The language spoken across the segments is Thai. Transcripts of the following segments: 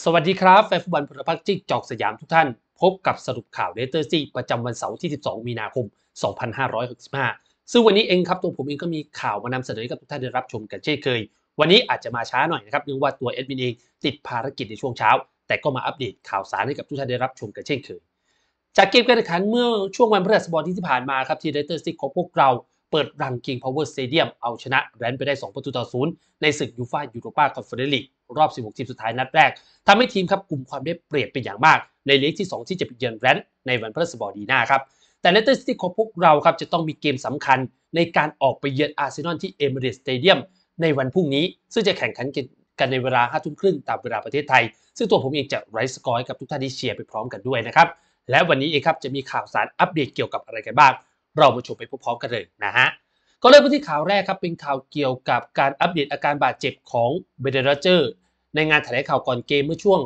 สวัสดีครับ แฟนฟุตบอลพลพักจิกจอกสยามทุกท่าน พบกับสรุปข่าวเลเตอร์ซี่ประจำวันเสาร์ที่ 12 มีนาคม 2565 ซึ่งวันนี้เองครับตัวผมเองก็มีข่าวมานำเสนอให้กับทุกท่านได้รับชมกันเช่นเคย วันนี้อาจจะมาช้าหน่อยนะครับ เนื่องว่าตัวเอ็ดวินเอง ติดภารกิจในช่วงเช้า แต่ก็มาอัปเดตข่าวสารให้กับทุกท่านได้รับชมกันเช่นเคยจากเกมการแข่งขันเมื่อช่วงวันพฤหัสบดีที่ผ่านมาครับที่เลเตอร์ซี่ของพวกเราเปิดรังกิงพาวเวอร์สเตเดียมเอาชนะแรนไปได้ 2 ประตูต่อศูนย์ในศึกยูฟ่ายูโรปาคอนเฟอเรนซ์ลีกรอบ 16 ทีมสุดท้ายนัดแรกทำให้ทีมครับกลุ่มความได้เปรียบเป็นอย่างมาก ในลีกที่ 2 ที่จะไปเยือนแรน์ในวันพฤหัสบดีหน้าครับ แต่เลสเตอร์ซิตี้ของพวกเราครับจะต้องมีเกมสำคัญในการออกไปเยือนอาร์เซนอลที่เอเมเรตสเตเดียมในวันพรุ่งนี้ ซึ่งจะแข่งขันกันในเวลา5ทุ่มครึ่งตามเวลาประเทศไทย ซึ่งตัวผมเองจะไรสกอร์กับทุกท่านที่เชียร์ไปพร้อมกันด้วยนะครับ และวันนี้เองครับจะมีข่าวสารอัปเดตเกี่ยวกับอะไรกันบ้าง เรามาชมไปพร้อมกันเลยนะฮะ ก็เริ่มที่ข่าวแรกครับเป็นข่าวเกี่ยวกับการอัปเดตอาการบาดเจ็บของเบเดรเจอร์ในงานแถลงข่าวก่อนเกมเมื่อช่วง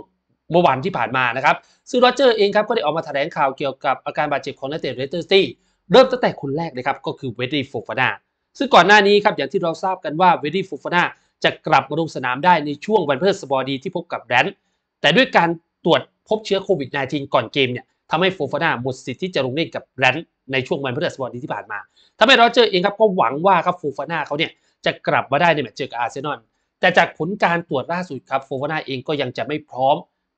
เมื่อวันที่ผ่านมานะครับซึ่งโรเจอร์เองครับก็ได้ออกมาแถลงข่าวเกี่ยวกับอาการบาดเจ็บของนักเตะเรสเตอร์ซตี้เริ่มตั้งแต่คนแรกเลยครับ ก็คือเวดดี้ฟฟฟาน่าซึ่งก่อนหน้านี้ครับ อย่างที่เราทราบกันว่าเวดดี้ฟฟฟาน่าจะกลับมาลงสนามได้ในช่วงวันพฤหัสบดีที่พบกับแรนด์แต่ด้วยการตรวจพบเชื้อโควิด -19 ก่อนเกมเนี่ยทำให้ฟูฟาน่าหมดสิทธิ์ที่จะลงเล่นกับแรนด์ในช่วงวันพฤหัสบดีที่ผ่านมาทำให้โรเจอร์เองครับก็หวังว่าครับฟูฟาน่าเขาเนี่ยจะกลับมาได้ในแมตช์เจอกับอาร์เซนอลแต่จากผลการตรวจล่าสุดครับโฟวานาเองก็ยังจะไม่พร้อม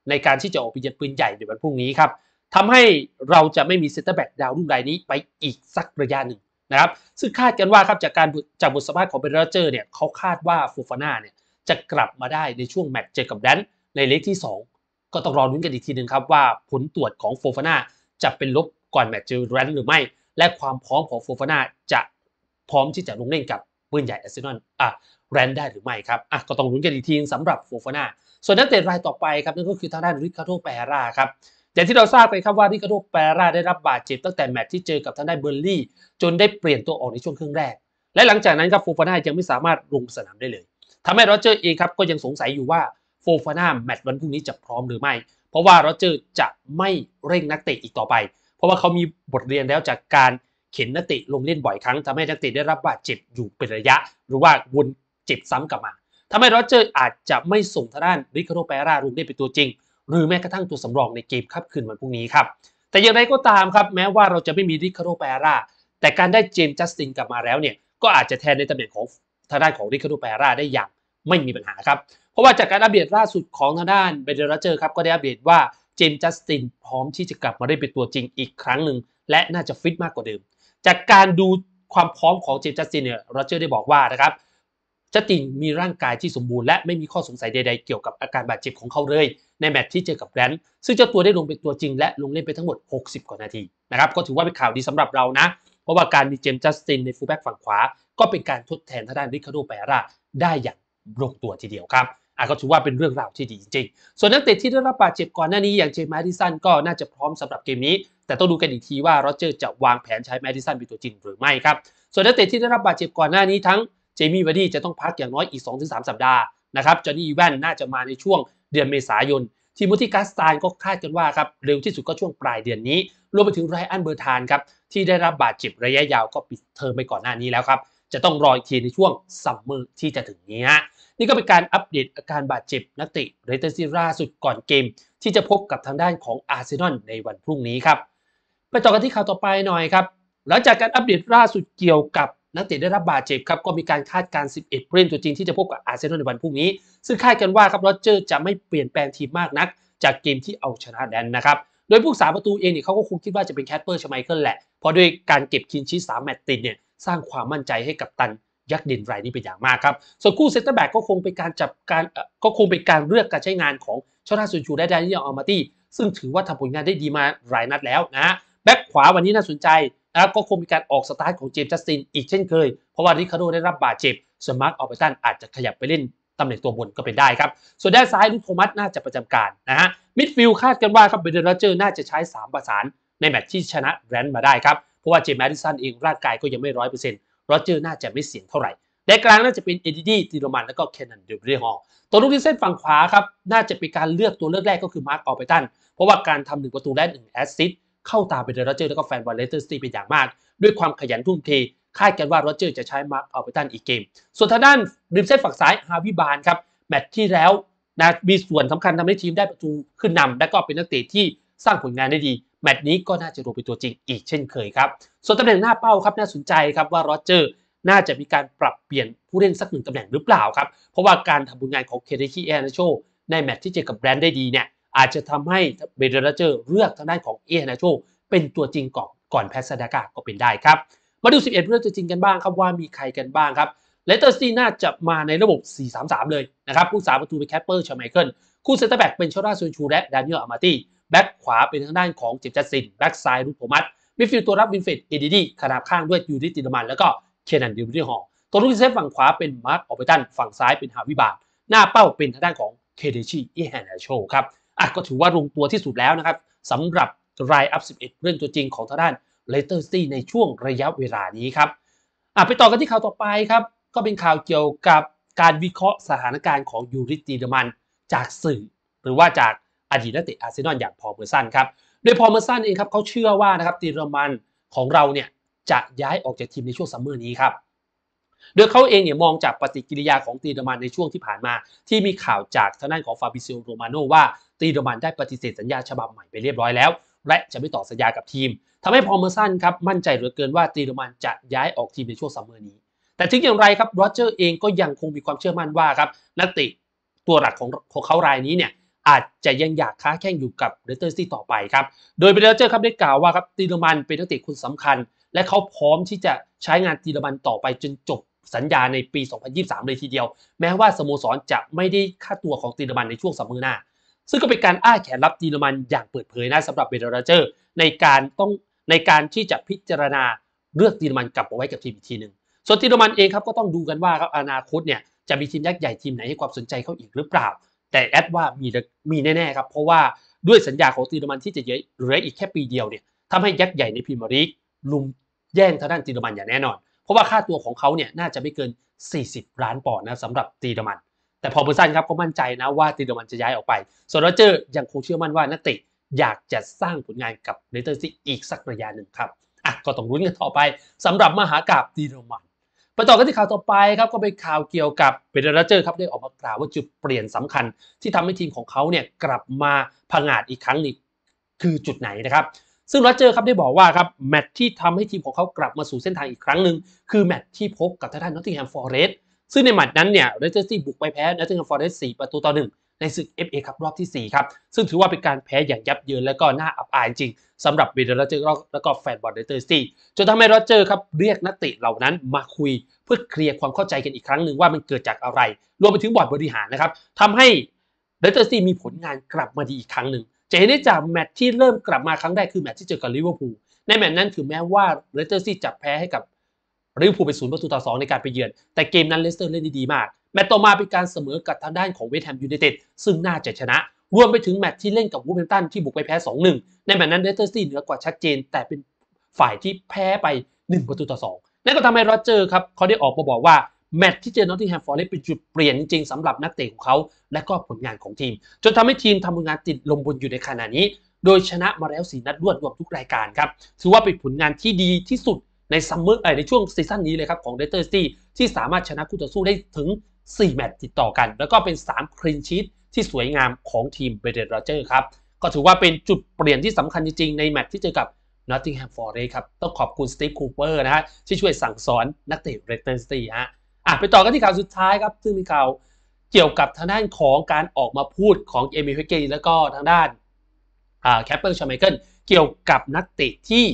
ในการที่จะออกไปยือนปืนใหญ่ในวันพรุ่งนี้ครับทำให้เราจะไม่มีเซตเตอร์แบ็กดาวรุ่นรายนี้ไปอีกสักระยะหนึ่งนะครับ ซึ่งคาดกันว่าครับจากการจากบทสัมภาษณ์ของเบรเจอร์เนี่ยเขาคาดว่าโฟฟาน่าเนี่ย จะกลับมาได้ในช่วงแมตช์เจอกับแดนในเลกที่ 2ก็ต้องรอรุ้นกันอีกทีหนึ่งครับว่าผลตรวจของโฟฟาน่าจะเป็นลบก่อนแมตช์เจอแดนหรือไม่และความพร้อมของโฟฟาน่าจะพร้อมที่จะลงเล่นกับปืนใหญ่อาร์เซนอลอ่ะแรนได้หรือไม่ครับ อ่ะก็ต้องลุ้นกันอีกทีสำหรับโฟฟาน่า ส่วนนักเตะรายต่อไปครับ นั่นก็คือทางด้านริคาโดเปราครับอย่างที่เราทราบไปครับว่าริคาโดเปราได้รับบาดเจ็บตั้งแต่แมตช์ที่เจอกับทางด้านเบอร์ลี่จนได้เปลี่ยนตัวออกในช่วงครึ่งแรก และหลังจากนั้นครับโฟฟาน่ายังไม่สามารถลงสนามได้เลยทำให้โรเจอร์เองครับก็ยังสงสัยอยู่ว่าโฟฟาน่าแมตช์วันพรุ่งนี้จะพร้อมหรือไม่ เพราะว่าโรเจอร์จะไม่เร่งนักเตะอีกต่อไป เพราะว่าเขามีบทเรียนแล้วจากการเข็นนักเตะลงเล่นบ่อยครั้งทำให้นักเตะได้รับบาดเจ็บอยู่เป็นระยะ หรือว่าวนเจ็บซ้ำกลับมา ทำให้โรเจอร์อาจจะไม่ส่งทางด้านริคาโดเปราลงได้เป็นตัวจริง หรือแม้กระทั่งตัวสำรองในเกมคับคืนวันพรุ่งนี้ครับแต่อย่างไรก็ตามครับแม้ว่าเราจะไม่มีริคาโดเปราแต่การได้เจมส์จัสตินกลับมาแล้วเนี่ยก็อาจจะแทนในตำแหน่งของทางด้านของริคาโดเปราได้อย่าง ไม่มีปัญหาครับเพราะว่าจากการอัปเดตล่าสุดของทางด้านเบเดรเจอร์ครับก็ได้อัปเดตว่าเจมส์จัสตินพร้อมที่จะกลับมาได้เป็นตัวจริงอีกครั้งหนึ่งและน่าจะฟิตมากกว่าเดิมจากการดูความพร้อมของเจมส์จัสตินเนี่ยโรเจอร์ได้บอกว่านะครับจัตินมีร่างกายที่สมบูรณ์และไม่มีข้อสงสัยใดๆ เกี่ยวกับอาการบาดเจ็บของเขาเลย ในแมตช์ที่เจอกับแรนซึ่งเจ้าตัวได้ลงเป็นตัวจริง และลงเล่นไปทั้งหมด 60กว่านาทีนะครับก็ถือว่าเป็นข่าวดีสำหรับเรานะ เพราะว่าการมีเจมส์จัสตินในฟูลแบ็กฝั่งขวาก็เป็นการทดแทนทางด้านริคาร์โดเปร่าได้อย่างลงตัวทีเดียวครับอาจก็ถือว่าเป็นเรื่องราวที่ดีจริง ๆ ส่วนนักเตะที่ได้รับบาดเจ็บก่อนหน้านี้อย่างเจมสมดิสันก็น่าจะพร้อมสำหรับเกมนี้ แต่ต้องดูกันอีกทีว่าโรเจอร์จะวางแผนใช้แมดิสันเป็นตัวจริง หรือไม่ครับส่วนนักเตะที่ได้รับบาดเจ็บก่อนหน้านี้ทั้งเจมี่ วาดี้จะต้องพักอย่างน้อยอีก 2-3 สัปดาห์นะครับ จอห์นนี่แวนน่าจะมาในช่วงเดือนเมษายน ทีมอติกาสตานก็คาดกันว่าครับ เร็วที่สุดก็ช่วงปลายเดือนนี้ รวมไปถึงไรอัน เบอร์ทานครับ ที่ได้รับบาดเจ็บระยะยาวก็ปิดเทอมไปก่อนหน้านี้แล้วครับ จะต้องรออีกทีในช่วงซัมเมอร์ที่จะถึงนี้ฮะนี่ก็เป็นการอัปเดตอาการบาดเจ็บ นักเตะเรเตซิราสุดก่อนเกม ที่จะพบกับทางด้านของอาร์เซนอลในวันพรุ่งนี้ครับ ไปต่อกันที่ข่าวต่อไปหน่อยครับ หลังจากการอัปเดตล่าสุดเกี่ยวกับนักเตะได้รับบาดเจ็บครับ ก็มีการคาดการณ์11ผู้เล่นตัวจริงที่จะพบกับอาร์เซนอลในวันพรุ่งนี้ ซึ่งคาดกันว่าครับโรเจอร์จะไม่เปลี่ยนแปลงทีมมากนัก จากเกมที่เอาชนะแดนนะครับ โดยผู้สาประตูเองเนี่ยเขาก็คงคิดว่าจะเป็นแคสเปอร์ชไมเคิลแหละ เพราะด้วยการเก็บคินชีสามแมตติดเนี่ยสร้างความมั่นใจให้กับตันยักษ์ดินรายนี้เป็นอย่างมากครับส่วนคู่เซนเตอร์แบ็กก็คงเป็นการจับการก็คงเป็นการเลือกการใช้งานของชอราสุนชูและแดนนี่อัลมาตี้ซึ่งถือว่าทำผลงานได้ดีมาหลายนัดแล้วนะแบ็กขวาวันนี้น่าสนใจครับก็คงมีการออกสตาร์ทของเจมส์จัสตินอีกเช่นเคย เพราะว่าริคาร์โดได้รับบาดเจ็บส่วนมาร์กออเปตันอาจจะขยับไปเล่นตำแหน่งตัวบนก็เป็นได้ครับส่วนด้านซ้ายลุคโทมัสน่าจะประจำการนะฮะมิดฟิลด์คาดกันว่าครับเบเดนโรเจอร์น่าจะใช้ 3 ประสาน ในแมตช์ที่ชนะแรนด์มาได้ครับเพราะว่าเจมส์แมดิสันเองร่างกายก็ยังไม่ร้อยเปอร์เซ็นต์โรเจอร์น่าจะไม่เสี่ยงเท่าไหร่แนกลางน่าจะเป็นเอ็ดดี้ติโรมันแล้วก็เคนนันเดเบรฮอลตัวลูกที่เส้นฝั่งขวาครับน่าจะเป็นการเลือกตัวเลือกแรกก็คือมาร์กออเปตันเพราะว่าการทำหนึ่งประตูและหนึ่งแอสซิสต์เข้าตาเบรนโรเจอร์แล้วก็แฟนบอลเลสเตอร์ซิตี้เป็นอย่างมาก ด้วยความขยันทุ่มเทคาดกันว่าโรเจอร์จะใช้มาร์คอาไปตันอีกเกม ส่วนทางด้านริมเส้นฝั่งซ้ายฮาวิบานครับ แมตช์ที่แล้วนะมีส่วนสำคัญทำให้ทีมได้ประตูขึ้นนำและก็เป็นนักเตะที่สร้างผลงานได้ดี แมตช์นี้ก็น่าจะรวมเป็นตัวจริงอีกเช่นเคยครับส่วนตำแหน่งหน้าเป้าครับน่าสนใจครับว่าโรเจอร์น่าจะมีการปรับเปลี่ยนผู้เล่นสักหนึ่งตำแหน่งหรือเปล่าครับเพราะว่าการทำผลงานของเคเดชิเอนาโชในแมตช์ที่เจอกับแบรนด์ได้ดีเนี่ยอาจจะทำให้เบเดอร์เจอร์เลือกทางด้านของเอเนาโชเป็นตัวจริงก่อนก่อนแพสซาดากาก็เป็นได้ครับ มาดู 11ผู้เล่นตัวจริงกันบ้างครับว่ามีใครกันบ้างครับ เลตเตอร์ซีน่าจะมาในระบบ 4-3-3 เลยนะครับผู้สาประตูเป็นแคปเปอร์ ชาไมเคิลคู่เซนเตอร์แบ็กเป็นชอร่าซูนชูและดานิเอลอามาตี้แบ็กขวาเป็นทางด้านของเจมจัสซิน แบ็กซ้ายรูปโอมัสมิดฟิลด์ตัวรับวินเฟดเอดีดีขนาบข้างด้วยยูริติลมันแล้วก็เคนันดิวริฮอลตัวลูกเซฟฝั่งขวาเป็นมาร์คออเบตันฝั่งซ้ายเป็นฮาวิบาร์หน้าเป้าเป็นทางด้านของเคเดชีเอแฮนเดโชครับอ่ะก็ถือว่าลงตัวที่สุดแล้วนะครับสำหรับรายอัพ 11 เรื่องตัวจริงของทางด้านเลเตอร์ซตีในช่วงระยะเวลานี้ครับอ่ะไปต่อกันที่ข่าวต่อไปครับ ก็เป็นข่าวเกี่ยวกับการวิเคราะห์สถานการณ์ของยูริตีเดมันจากสื่อ หรือว่าจากอดีตนักเตะอาร์เซนอลอย่างพอลเมอร์สันครับโดยพอลเมอร์สันเองครับเขาเชื่อว่านะครับตีเดมันของเราเนี่ยจะย้ายออกจากทีมในช่วงซัมเมอร์นี้ครับโดยเขาเองเนี่ยมองจากปฏิกิริยาของตีเดมันในช่วงที่ผ่านมา ที่มีข่าวจากทางด้านของฟาบิเซโอโรมาโนว่าตีโดมันได้ปฏิเสธสัญญาฉบับใหม่ไปเรียบร้อยแล้ว และจะไม่ต่อสัญญากับทีมทำให้พอเมอร์สันครับมั่นใจเหลือเกินว่าตีโดมันจะย้ายออกทีมในช่วงซัมเมอร์นี้แต่ถึงอย่างไรครับโรเจอร์เองก็ยังคงมีความเชื่อมั่นว่าครับนักเตะตัวหลักของของเขารายนี้เนี่ยอาจจะยังอยากค้าแข่งอยู่กับเรเตอร์ซีต่อไปครับโดยเบลเจอร์ครับได้กล่าวว่าครับตีลมันเป็นนักเตะคนสำคัญ และเขาพร้อมที่จะใช้งานตีลมันต่อไปจนจบสัญญาในปี 2023 เลยทีเดียว แม้ว่าสโมสรจะไม่ได้ค่าตัวของตีลมันในช่วงสัปมาห์หน้าซึ่งก็เป็นการอ้าแขนรับเยอรมันอย่างเปิดเผยนะสำหรับเบดอรเจอร์ ในการต้องในการที่จะพิจารณาเลือกเยอรมันกลับมาไว้กับทีมอีกทีหนึ่งส่วนเยอรมันเองครับก็ต้องดูกันว่าครับอนาคตเนี่ยจะมีทีมยักษ์ใหญ่ทีมไหน ให้ความสนใจเขาอีกหรือเปล่า แต่แอดว่ามีมีแน่ๆครับเพราะว่าด้วยสัญญาของเยอรมันที่จะเหลืออีกแค่ปีเดียวเนี่ยทำให้ยักษ์ใหญ่ในพรีเมียร์ลีกลุมแย่งทางด้านเยอรมันอย่างแน่นอน เพราะว่าค่าตัวของเขาเนี่ยน่าจะไม่เกิน 40ล้านปอนด์นะสำหรับเยอรมันแต่พอเบอร์ซันครับก็มั่นใจนะว่าติโดมันจะย้ายออกไป ส่วนโรเจอร์ยังคงเชื่อมั่นว่านักเตะอยากจะสร้างผลงานกับเลสเตอร์ซิอีกสักระยะหนึ่งครับอ่ะก็ต้องรุ้นกันต่อไป สำหรับมหากราบติโดมัน ไปต่อกันที่ข่าวต่อไปครับก็เป็นข่าวเกี่ยวกับเบรนดเจอร์ครับได้ออกมากล่าวว่าจุดเปลี่ยนสำคัญที่ทำให้ทีมของเขาเนี่ยกลับมาผงาดอีกครั้งนี้คือจุดไหนนะครับซึ่งโรเจอร์ครับได้บอกว่าครับแมตช์ที่ทำให้ทีมของเขากลับมาสู่เส้นทางอีกครั้งหนึ่งคือแมตช์ที่พบกับทางด้านนอตติงแฮมฟอร์เรสต์ซึ่งในแมตช์นั้นเนี่ยเลสเตอร์ซีบุกไปแพ้นอตติงแฮมฟอร์เรสต์สี่ประตูต่อหนึ่งในศึก FA ครับรอบที่ 4 ครับ ซึ่งถือว่าเป็นการแพ้อย่างยับเยินและก็น่าอับอายจริงสำหรับเนเดอร์เจอร์และก็แฟนบอลเลสเตอร์ซีจนทำให้โรเจอร์ครับเรียกนักเตะเหล่านั้นมาคุยเพื่อเคลียร์ความเข้าใจกันอีกครั้งหนึ่งว่ามันเกิดจากอะไร รวมไปถึงบอร์ดบริหารนะครับทำให้เลสเตอร์ซีมีผลงานกลับมาดีอีกครั้งหนึ่งจะเห็นได้จากแมตช์ที่เริ่มกลับมาครั้งแรกคือแมตช์ที่เจอกับลิเวอร์พูลในแมตช์นั้นถึงแม้ว่าเลสเตอร์ซีจะแพ้ให้กับลิเวอร์พูลเป็นศูนย์ประตูต่อสองในการไปเยือน แต่เกมนั้นเลสเตอร์เล่นดีมาก แมตต์ต่อมาเป็นการเสมอกับทางด้านของเวสต์แฮมยูไนเต็ดซึ่งน่าจะชนะรวมไปถึงแมตต์ที่เล่นกับวูเบนตันที่บุกไปแพ้สองหนึ่งในแมตต์นั้นเลสเตอร์ซีเหนือกว่าชัดเจน แต่เป็นฝ่ายที่แพ้ไป 1ประตูต่อ2นั่นก็ทำให้โรเจอร์ครับ เขาได้ออกมาบอกว่า แมตช์ที่เจอนอตติงแฮมฟอร์เรสเป็นจุดเปลี่ยนจริงๆสำหรับนักเตะของเขา และก็ผลงานของทีมจนทำให้ทีมทำผลงานติดลมบนอยู่ในขณะนี้ โดยชนะมาแล้วสีนัดรวดรวมทุกรายการครับถือว่าเป็นผลงานที่ดีที่สุดในซัมเมอร์ในช่วงซีซั่นนี้เลยครับ ของเดเตอร์ซี่ที่สามารถชนะคู่ต่อสู้ได้ถึง 4 แมตช์ติดต่อกัน แล้วก็เป็น 3 คลินชีตที่สวยงามของทีมเบเดนโรเจอร์ครับก็ถือว่าเป็นจุดเปลี่ยนที่สำคัญจริง ๆ ในแมตช์ที่เจอกับนอตติงแฮมฟอร์เรสครับ ต้องขอบคุณสตีฟคูเปอร์นะฮะ ที่ช่วยสั่งสอนนักเตะเบเดนสตีฮะอ่ะไปต่อกันที่ข่าวสุดท้ายครับ ซึ่งเป็นข่าวเกี่ยวกับทางด้านของการออกมาพูดของเอมิเฮเกแล้วก็ทางด้านแคปเปอร์ชาเมเกิลเกี่ยวกับนักเตะที่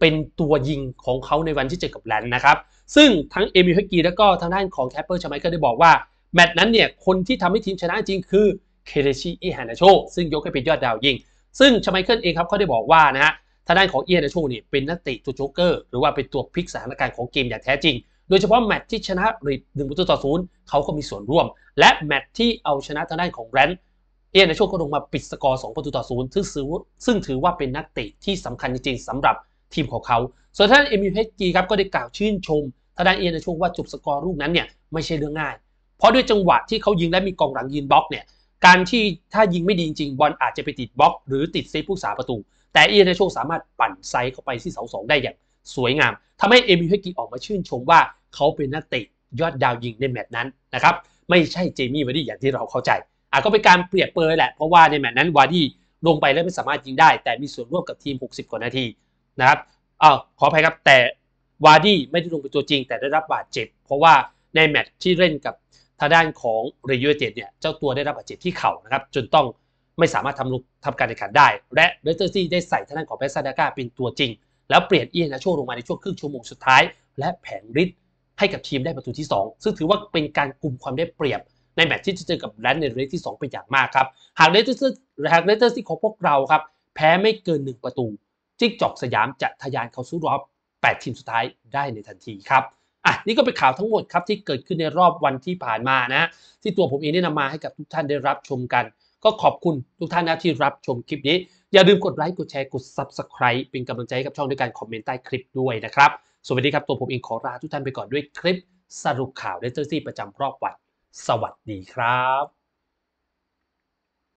เป็นตัวยิงของเขาในวันที่เจอกับแลนด์นะครับ ซึ่งทั้งเอมิลเฮกีและก็ทางด้านของแคปเปอร์ชไมเคิลได้บอกว่า แมตช์นั้นเนี่ย คนที่ทำให้ทีมชนะจริงคือเคเดชิอฮานาโชซึ่งยกให้เป็นยอดดาวยิง ซึ่งชไมเคิลเองครับเขาได้บอกว่านะฮะทางด้านของเอีานาโชนี่เป็นนักเตะตัวโจ๊กเกอร์ หรือว่าเป็นตัวพลิกสถานการณ์ของเกมอย่างแท้จริง โดยเฉพาะแมตช์ที่ชนะริดหนึ่งประตูต่อศูนย์เขาก็มีส่วนร่วม และแมตช์ที่เอาชนะทางด้านของแรนด์เอียนาโชก็ลงมาปิดสกอร์สองประตูต่อศูนย์ซึ่งถือว่าเป็นนักเตะที่สำคัญจริงๆสำหรับทีมของเขา ส่วนท่านเอ็มยูเฮกีครับก็ได้กล่าวชื่นชมทางด้านเอในช่วงว่าจบสกอร์ลูกนั้นเนี่ยไม่ใช่เรื่องง่าย เพราะด้วยจังหวะที่เขายิงและมีกองหลังยืนบล็อกเนี่ย การที่ถ้ายิงไม่ดีจริงบอลอาจจะไปติดบล็อก หรือติดเซฟผู้สาประตู แต่เอในช่วงสามารถปั่นไซส์เข้าไปที่เสาสองได้อย่างสวยงามทำให้เอมิเฮกีออกมาชื่นชมว่าเขาเป็นนักเตะยอดดาวยิงในแมตช์นั้นนะครับ ไม่ใช่เจมี่วาดี้อย่างที่เราเข้าใจ อาจก็เป็นการเปรียบเปรยแหละ เพราะว่าในแมตช์นั้นวาดี้ลงไปแล้วไม่สามารถยิงได้ แต่มีส่วนร่วมกับทีม 60กว่านาทีนะครับ อ้าว ขออภัยครับ แต่วาดี้ไม่ได้ลงเป็นตัวจริง แต่ได้รับบาดเจ็บ เพราะว่าในแมตช์ที่เล่นกับทางด้านของเรยูเอต็ดเนี่ย เจ้าตัวได้รับบาดเจ็บที่เข่านะครับ จนต้องไม่สามารถทำลุกทำการแข่งขันได้ และเรสเตอร์ซี่ได้ใส่ทางด้านของแพสซาดาก้าเป็นตัวจริง แล้วเปลี่ยนเอียนนะช่วงลงมาในช่วงครึ่งชั่วโมงสุดท้าย และแผงฤทธิ์ให้กับทีมได้ประตูที่ 2 ซึ่งถือว่าเป็นการกลุ่มความได้เปรียบในแมตช์ที่จะเจอกับแรนในเรทที่ 2 เป็นอย่างมากครับ หากเลสเตอร์หากเลสเตอร์ซี่ของพวกเราครับแพ้ไม่เกิน1ประตูจิ้งจอกสยามจะทะยานเข้าสู่รอบ 8 ทีมสุดท้ายได้ในทันทีครับอ่ะนี่ก็เป็นข่าวทั้งหมดครับที่เกิดขึ้นในรอบวันที่ผ่านมานะ ที่ตัวผมเองได้นำมาให้กับทุกท่านได้รับชมกัน ก็ขอบคุณทุกท่านนะที่รับชมคลิปนี้ อย่าลืมกดไลค์กดแชร์กด Subscribe เป็นกำลังใจให้กับช่องด้วยการคอมเมนต์ใต้คลิปด้วยนะครับ สวัสดีครับตัวผมเองขอลาทุกท่านไปก่อนด้วยคลิป สรุปข่าวเดจอร์ซีประจำรอบวันสวัสดีครับ